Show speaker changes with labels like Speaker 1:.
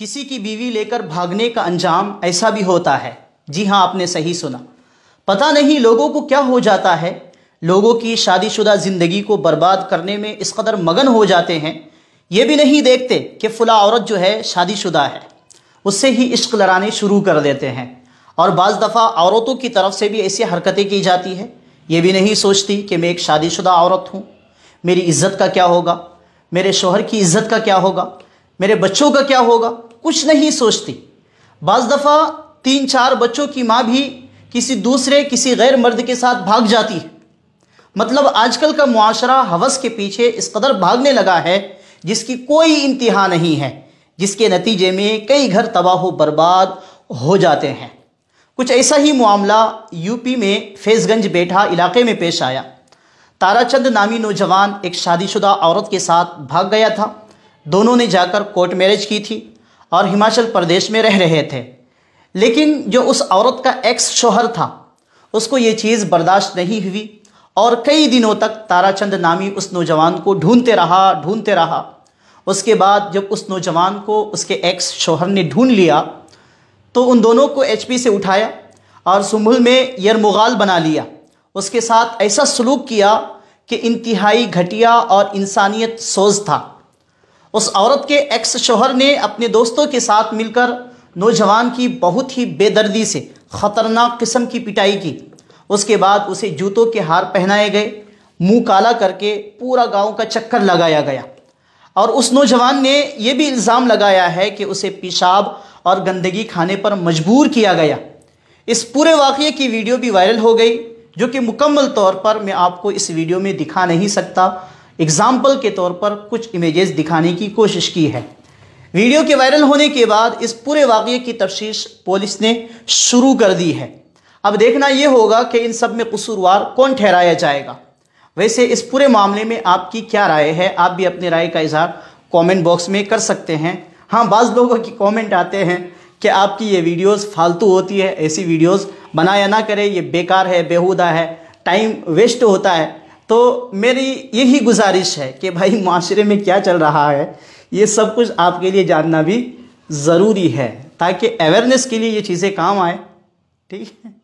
Speaker 1: किसी की बीवी लेकर भागने का अंजाम ऐसा भी होता है जी हाँ आपने सही सुना पता नहीं लोगों को क्या हो जाता है लोगों की शादीशुदा ज़िंदगी को बर्बाद करने में इस कदर मगन हो जाते हैं ये भी नहीं देखते कि फुला औरत जो है शादीशुदा है उससे ही इश्क लड़ाने शुरू कर देते हैं और बज़ दफ़ा औरतों की तरफ से भी ऐसी हरकतें की जाती है ये भी नहीं सोचती कि मैं एक शादीशुदा औरत हूँ मेरी इज़्ज़त का क्या होगा मेरे शोहर की इज़्ज़त का क्या होगा मेरे बच्चों का क्या होगा कुछ नहीं सोचती बज दफ़ा तीन चार बच्चों की माँ भी किसी दूसरे किसी गैर मर्द के साथ भाग जाती है मतलब आजकल का मुआरा हवस के पीछे इस कदर भागने लगा है जिसकी कोई इंतहा नहीं है जिसके नतीजे में कई घर तबाह बर्बाद हो जाते हैं कुछ ऐसा ही मामला यूपी में फेजगंज बेठा इलाके में पेश आया ताराचंद नामी नौजवान एक शादीशुदा औरत के साथ भाग गया था दोनों ने जाकर कोर्ट मैरिज की थी और हिमाचल प्रदेश में रह रहे थे लेकिन जो उस औरत का एक्स शोहर था उसको ये चीज़ बर्दाश्त नहीं हुई और कई दिनों तक ताराचंद नामी उस नौजवान को ढूंढते रहा ढूंढते रहा उसके बाद जब उस नौजवान को उसके एक्स शोहर ने ढूंढ लिया तो उन दोनों को एच से उठाया और सुम्भुल में यरमुगाल बना लिया उसके साथ ऐसा सलूक किया कि इंतहाई घटिया और इंसानियत सोज था उस औरत के एक्स शोहर ने अपने दोस्तों के साथ मिलकर नौजवान की बहुत ही बेदर्दी से ख़तरनाक किस्म की पिटाई की उसके बाद उसे जूतों के हार पहनाए गए मुंह काला करके पूरा गांव का चक्कर लगाया गया और उस नौजवान ने यह भी इल्ज़ाम लगाया है कि उसे पेशाब और गंदगी खाने पर मजबूर किया गया इस पूरे वाक़े की वीडियो भी वायरल हो गई जो कि मुकम्मल तौर पर मैं आपको इस वीडियो में दिखा नहीं सकता एग्जाम्पल के तौर पर कुछ इमेजेस दिखाने की कोशिश की है वीडियो के वायरल होने के बाद इस पूरे वाक़े की तफ्श पुलिस ने शुरू कर दी है अब देखना यह होगा कि इन सब में कसूरवार कौन ठहराया जाएगा वैसे इस पूरे मामले में आपकी क्या राय है आप भी अपनी राय का इजहार कमेंट बॉक्स में कर सकते हैं हाँ बाज़ लोगों की कमेंट आते हैं कि आपकी ये वीडियोस फालतू होती है ऐसी वीडियोस बनाया ना करें ये बेकार है बेहुदा है टाइम वेस्ट होता है तो मेरी यही गुजारिश है कि भाई माशरे में क्या चल रहा है ये सब कुछ आपके लिए जानना भी ज़रूरी है ताकि अवेयरनेस के लिए ये चीज़ें काम आए ठीक है